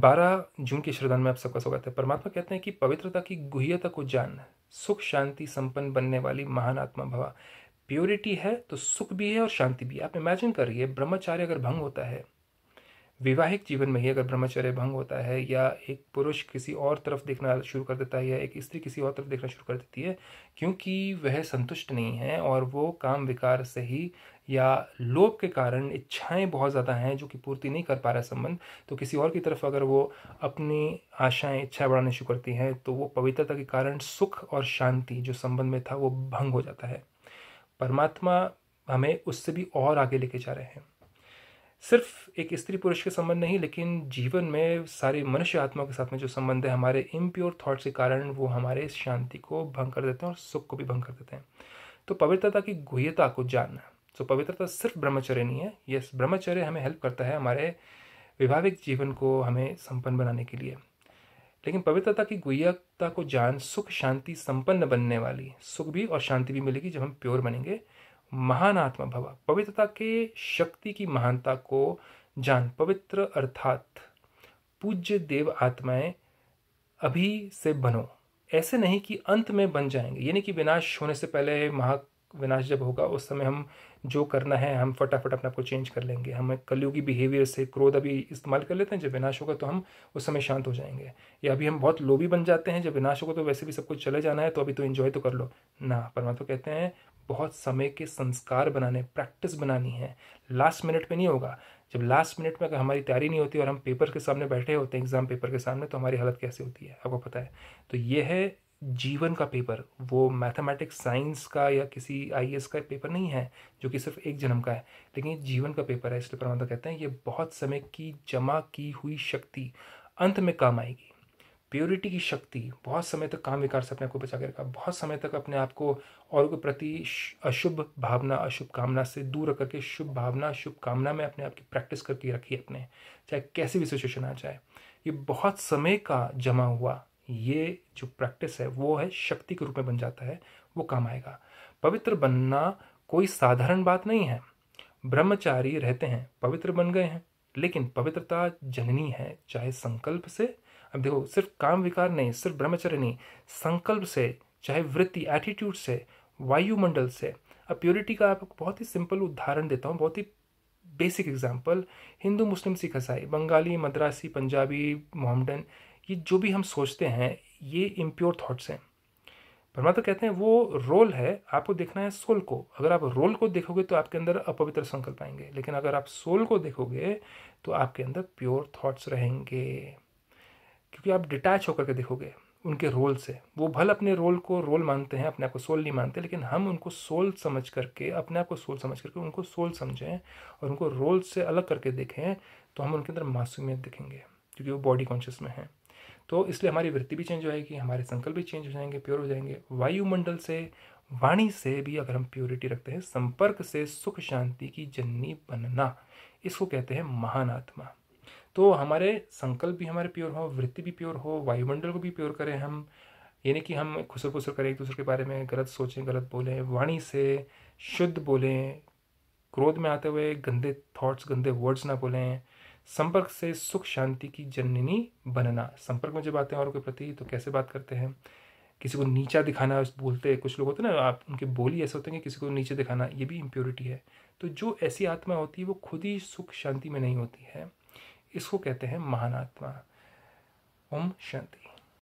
बारह जून के श्रदान में आप सबका स्वागत है परमात्मा कहते हैं कि पवित्रता की गुह्यता को जान सुख शांति संपन्न बनने वाली महान आत्मा भवा प्योरिटी है तो सुख भी है और शांति भी है आप इमेजिन करिए ब्रह्मचार्य अगर भंग होता है वैवाहिक जीवन में ही अगर ब्रह्मचर्य भंग होता है या एक पुरुष किसी और तरफ देखना शुरू कर देता है या एक स्त्री किसी और तरफ देखना शुरू कर देती है क्योंकि वह संतुष्ट नहीं है और वो काम विकार से ही या लोभ के कारण इच्छाएं बहुत ज़्यादा हैं जो कि पूर्ति नहीं कर पा रहा संबंध तो किसी और की तरफ अगर वो अपनी आशाएं इच्छाएँ बढ़ाने शुरू करती हैं तो वो पवित्रता के कारण सुख और शांति जो संबंध में था वो भंग हो जाता है परमात्मा हमें उससे भी और आगे लेके जा रहे हैं सिर्फ एक स्त्री पुरुष के संबंध नहीं लेकिन जीवन में सारे मनुष्य आत्मा के साथ में जो संबंध है हमारे इम्प्योर थॉट्स के कारण वो हमारे शांति को भंग कर देते हैं और सुख को भी भंग कर देते हैं तो पवित्रता की गुह्यता को जानना सो पवित्रता सिर्फ ब्रह्मचर्य नहीं है यस ब्रह्मचर्य हमें हेल्प करता है हमारे विभाविक जीवन को हमें संपन्न बनाने के लिए लेकिन पवित्रता की गुह्यता को जान सुख शांति संपन्न बनने वाली सुख भी और शांति भी मिलेगी जब हम प्योर बनेंगे महान आत्मा भव पवित्रता के शक्ति की महानता को जान पवित्र अर्थात पूज्य देव आत्माएं अभी से बनो ऐसे नहीं कि अंत में बन जाएंगे यानी कि विनाश होने से पहले महा विनाश जब होगा उस समय हम जो करना है हम फटाफट अपने आप को चेंज कर लेंगे हम कलयुगी बिहेवियर से क्रोध अभी इस्तेमाल कर लेते हैं जब विनाश होगा तो हम उस समय शांत हो जाएंगे या अभी हम बहुत लोभी बन जाते हैं जब विनाश होगा तो वैसे भी सब कुछ चले जाना है तो अभी तो इन्जॉय तो कर लो ना परमात्मा कहते हैं बहुत समय के संस्कार बनाने प्रैक्टिस बनानी है लास्ट मिनट में नहीं होगा जब लास्ट मिनट में अगर हमारी तैयारी नहीं होती और हम पेपर के सामने बैठे होते हैं एग्ज़ाम पेपर के सामने तो हमारी हालत कैसे होती है आपको पता है तो ये है जीवन का पेपर वो मैथमेटिक्स साइंस का या किसी आई e का पेपर नहीं है जो कि सिर्फ एक जन्म का है लेकिन जीवन का पेपर है इसलिए परमात्मा कहते हैं ये बहुत समय की जमा की हुई शक्ति अंत में काम आएगी प्योरिटी की शक्ति बहुत समय तक काम विकार से अपने आप को बचा के रखा बहुत समय तक अपने आप को और के प्रति अशुभ भावना अशुभ कामना से दूर करके शुभ भावना शुभ कामना में अपने आप की प्रैक्टिस करके रखी अपने चाहे कैसी भी सिचुएशन आ जाए ये बहुत समय का जमा हुआ ये जो प्रैक्टिस है वो है शक्ति के रूप में बन जाता है वो काम आएगा पवित्र बनना कोई साधारण बात नहीं है ब्रह्मचारी रहते हैं पवित्र बन गए हैं लेकिन पवित्रता जननी है चाहे संकल्प से अब देखो सिर्फ काम विकार नहीं सिर्फ ब्रह्मचर्य नहीं संकल्प से चाहे वृत्ति एटीट्यूड से वायुमंडल से अब प्योरिटी का आपको बहुत ही सिंपल उदाहरण देता हूँ बहुत ही बेसिक एग्जाम्पल हिंदू मुस्लिम सिख ईसाई बंगाली मद्रासी पंजाबी मोहम्मडन ये जो भी हम सोचते हैं ये इम्प्योर थाट्स हैं परमा तो कहते हैं वो रोल है आपको देखना है सोल को अगर आप रोल को देखोगे तो आपके अंदर अपवित्र संकल्प आएंगे लेकिन अगर आप सोल को देखोगे तो आपके अंदर प्योर थॉट्स रहेंगे क्योंकि आप डिटैच होकर के देखोगे उनके रोल से वो भल अपने रोल को रोल मानते हैं अपने आप को सोल नहीं मानते लेकिन हम उनको सोल समझ करके अपने आप को सोल समझ करके उनको सोल समझें और उनको रोल से अलग करके देखें तो हम उनके अंदर मासूमियत देखेंगे क्योंकि वो बॉडी कॉन्शियस में है तो इसलिए हमारी वृत्ति भी चेंज हो जाएगी हमारे संकल्प भी चेंज हो जाएंगे प्योर हो जाएंगे वायुमंडल से वाणी से भी अगर हम प्योरिटी रखते हैं संपर्क से सुख शांति की जननी बनना इसको कहते हैं महान आत्मा तो हमारे संकल्प भी हमारे प्योर हो वृत्ति भी प्योर हो वायुमंडल को भी प्योर करें हम यानी कि हम खुसर खुसर करें एक दूसरे के बारे में गलत सोचें गलत बोलें वाणी से शुद्ध बोलें क्रोध में आते हुए गंदे थॉट्स गंदे वर्ड्स ना बोलें संपर्क से सुख शांति की जननी बनना संपर्क में जब आते हैं औरों के प्रति तो कैसे बात करते हैं किसी को नीचा दिखाना बोलते हैं कुछ लोग होते हैं ना आप उनके बोली ऐसे होते हैं कि किसी को नीचे दिखाना ये भी इम्प्योरिटी है तो जो ऐसी आत्मा होती है वो खुद ही सुख शांति में नहीं होती है इसको कहते हैं महान आत्मा ओम शांति